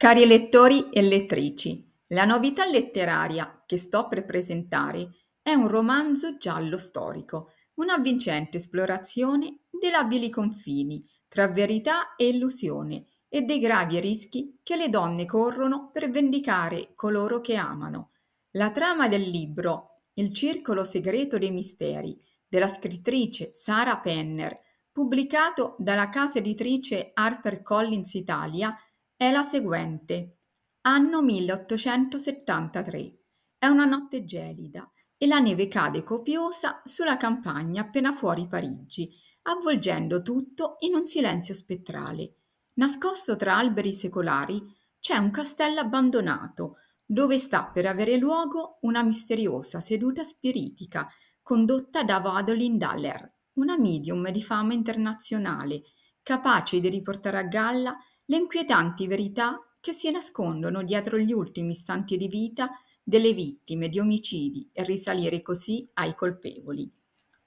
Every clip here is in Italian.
Cari lettori e lettrici, la novità letteraria che sto per presentare è un romanzo giallo storico, un'avvincente esplorazione dei labili confini tra verità e illusione e dei gravi rischi che le donne corrono per vendicare coloro che amano. La trama del libro Il circolo segreto dei misteri della scrittrice Sara Penner, pubblicato dalla casa editrice HarperCollins Italia è la seguente. Anno 1873. È una notte gelida e la neve cade copiosa sulla campagna appena fuori Parigi, avvolgendo tutto in un silenzio spettrale. Nascosto tra alberi secolari c'è un castello abbandonato, dove sta per avere luogo una misteriosa seduta spiritica condotta da Vadolin Daller, una medium di fama internazionale, capace di riportare a galla le inquietanti verità che si nascondono dietro gli ultimi istanti di vita delle vittime di omicidi e risalire così ai colpevoli.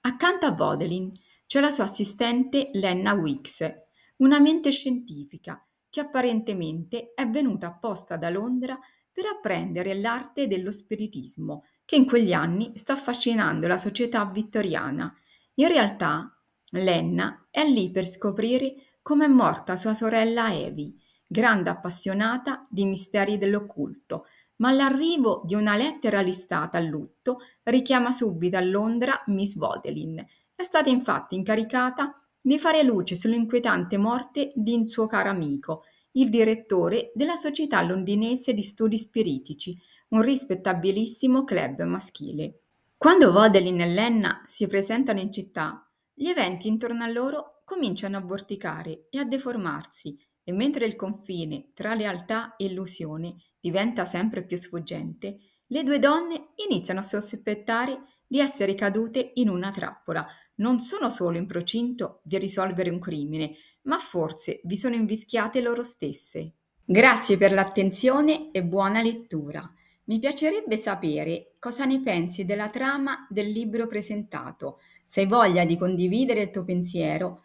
Accanto a Vodelin c'è la sua assistente Lenna Wicks, una mente scientifica che apparentemente è venuta apposta da Londra per apprendere l'arte dello spiritismo che in quegli anni sta affascinando la società vittoriana. In realtà, Lenna è lì per scoprire come è morta sua sorella Evi, grande appassionata di misteri dell'occulto, ma l'arrivo di una lettera listata a lutto richiama subito a Londra Miss Vodelin. È stata infatti incaricata di fare luce sull'inquietante morte di un suo caro amico, il direttore della Società londinese di studi spiritici, un rispettabilissimo club maschile. Quando Vodelin e Lenna si presentano in città, gli eventi intorno a loro cominciano a vorticare e a deformarsi e mentre il confine tra lealtà e illusione diventa sempre più sfuggente, le due donne iniziano a sospettare di essere cadute in una trappola. Non sono solo in procinto di risolvere un crimine, ma forse vi sono invischiate loro stesse. Grazie per l'attenzione e buona lettura. Mi piacerebbe sapere cosa ne pensi della trama del libro presentato. Se hai voglia di condividere il tuo pensiero,